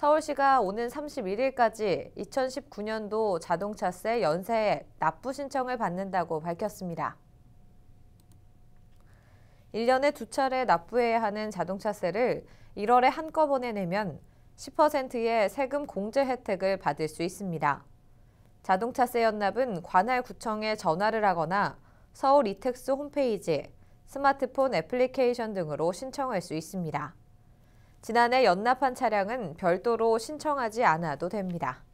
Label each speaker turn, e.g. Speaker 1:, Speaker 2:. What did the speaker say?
Speaker 1: 서울시가 오는 31일까지 2019년도 자동차세 연세액 납부 신청을 받는다고 밝혔습니다. 1년에 두 차례 납부해야 하는 자동차세를 1월에 한꺼번에 내면 10%의 세금 공제 혜택을 받을 수 있습니다. 자동차세 연납은 관할구청에 전화를 하거나 서울 이택스 홈페이지, 스마트폰 애플리케이션 등으로 신청할 수 있습니다. 지난해 연납한 차량은 별도로 신청하지 않아도 됩니다.